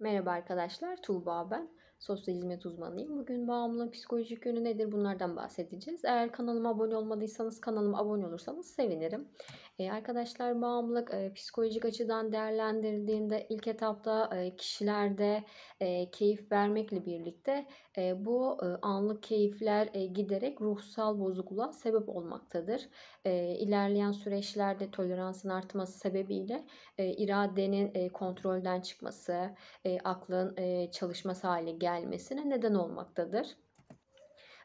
Merhaba arkadaşlar, Tuğba ben sosyal hizmet uzmanıyım. Bugün bağımlılığın psikolojik yönü nedir bunlardan bahsedeceğiz. Eğer kanalıma abone olmadıysanız kanalıma abone olursanız sevinirim. Ee, arkadaşlar bağımlılık e, psikolojik açıdan değerlendirildiğinde ilk etapta e, kişilerde e, keyif vermekle birlikte e, bu e, anlık keyifler e, giderek ruhsal bozukluğa sebep olmaktadır. E, ilerleyen süreçlerde toleransın artması sebebiyle e, iradenin e, kontrolden çıkması, e, aklın e, çalışması hale gelmesi gelmesine neden olmaktadır.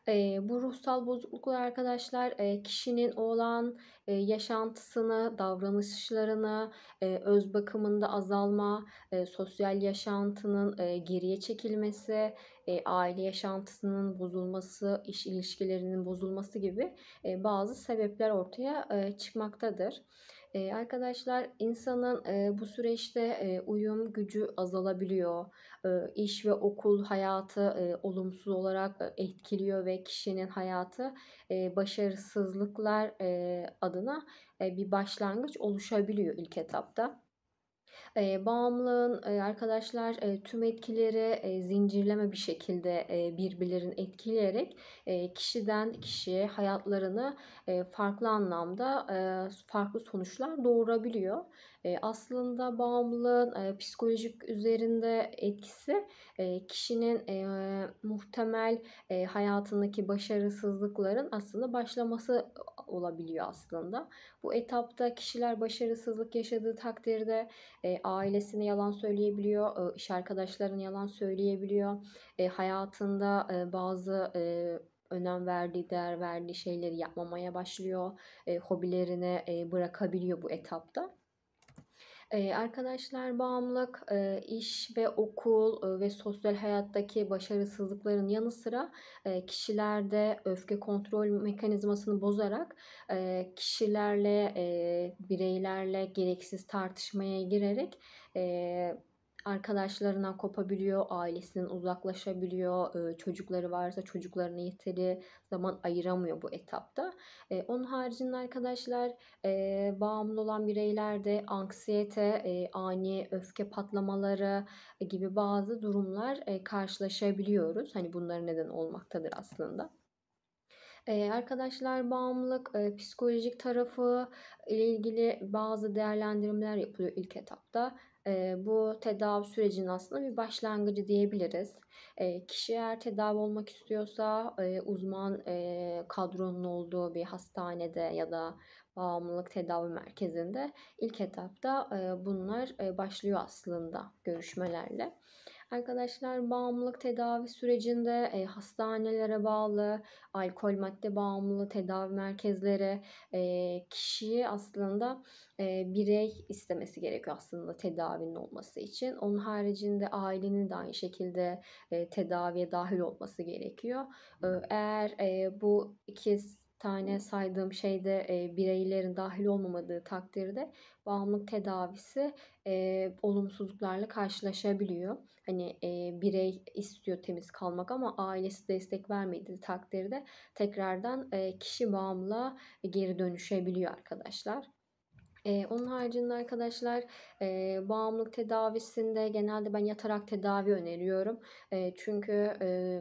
E, bu ruhsal bozukluklar arkadaşlar e, kişinin olan e, yaşantısını, davranışlarını, e, öz bakımında azalma, e, sosyal yaşantının e, geriye çekilmesi, e, aile yaşantısının bozulması, iş ilişkilerinin bozulması gibi e, bazı sebepler ortaya e, çıkmaktadır. Ee, arkadaşlar insanın e, bu süreçte e, uyum gücü azalabiliyor. E, iş ve okul hayatı e, olumsuz olarak etkiliyor ve kişinin hayatı e, başarısızlıklar e, adına e, bir başlangıç oluşabiliyor ilk etapta. E, bağımlılığın e, arkadaşlar e, tüm etkileri e, zincirleme bir şekilde e, birbirlerini etkileyerek e, kişiden kişiye hayatlarını e, farklı anlamda e, farklı sonuçlar doğurabiliyor. E, aslında bağımlılığın e, psikolojik üzerinde etkisi e, kişinin e, muhtemel e, hayatındaki başarısızlıkların aslında başlaması olabiliyor aslında. Bu etapta kişiler başarısızlık yaşadığı takdirde e, ailesine yalan söyleyebiliyor, e, iş arkadaşlarına yalan söyleyebiliyor, e, hayatında e, bazı e, önem verdiği, değer verdiği şeyleri yapmamaya başlıyor, e, hobilerine e, bırakabiliyor bu etapta arkadaşlar bağımlılık iş ve okul ve sosyal hayattaki başarısızlıkların yanı sıra kişilerde öfke kontrol mekanizmasını bozarak kişilerle, bireylerle gereksiz tartışmaya girerek e, arkadaşlarından kopabiliyor, ailesinden uzaklaşabiliyor, e, çocukları varsa çocuklarına yeteri zaman ayıramıyor bu etapta. E, onun haricinde arkadaşlar e, bağımlı olan bireylerde anksiyete, e, ani öfke patlamaları gibi bazı durumlar karşılaşabiliyoruz. Hani bunlara neden olmaktadır aslında arkadaşlar bağımlılık psikolojik tarafı ile ilgili bazı değerlendirmeler yapılıyor ilk etapta. bu tedavi sürecinin aslında bir başlangıcı diyebiliriz. kişi eğer tedavi olmak istiyorsa uzman kadronun olduğu bir hastanede ya da bağımlılık tedavi merkezinde ilk etapta bunlar başlıyor aslında görüşmelerle. Arkadaşlar bağımlılık tedavi sürecinde e, hastanelere bağlı alkol madde bağımlılığı tedavi merkezleri e, kişiyi aslında e, birey istemesi gerekiyor aslında tedavinin olması için. Onun haricinde ailenin de aynı şekilde e, tedaviye dahil olması gerekiyor. E, eğer e, bu ikisi tane saydığım şeyde e, bireylerin dahil olmamadığı takdirde bağımlılık tedavisi e, olumsuzluklarla karşılaşabiliyor. Hani e, birey istiyor temiz kalmak ama ailesi destek vermediği takdirde tekrardan e, kişi bağımlılığa geri dönüşebiliyor arkadaşlar. Ee, onun haricinde arkadaşlar e, bağımlılık tedavisinde genelde ben yatarak tedavi öneriyorum. E, çünkü e,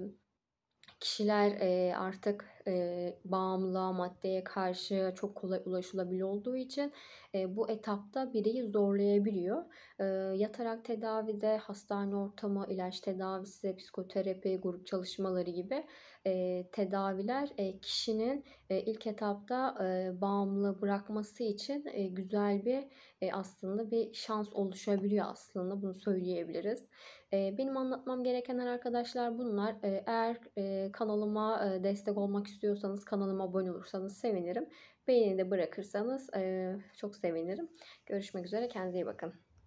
kişiler e, artık e, bağımlılığa, maddeye karşı çok kolay ulaşılabilir olduğu için e, bu etapta bireyi zorlayabiliyor. E, yatarak tedavide hastane ortamı, ilaç tedavisi, psikoterapi, grup çalışmaları gibi e, tedaviler e, kişinin e, ilk etapta e, bağımlı bırakması için e, güzel bir e, aslında bir şans oluşabiliyor aslında bunu söyleyebiliriz. E, benim anlatmam gerekenler arkadaşlar bunlar. E, eğer e, kanalıma e, destek olmak istiyorsanız kanalıma abone olursanız sevinirim. Beğeni de bırakırsanız çok sevinirim. Görüşmek üzere. Kendinize iyi bakın.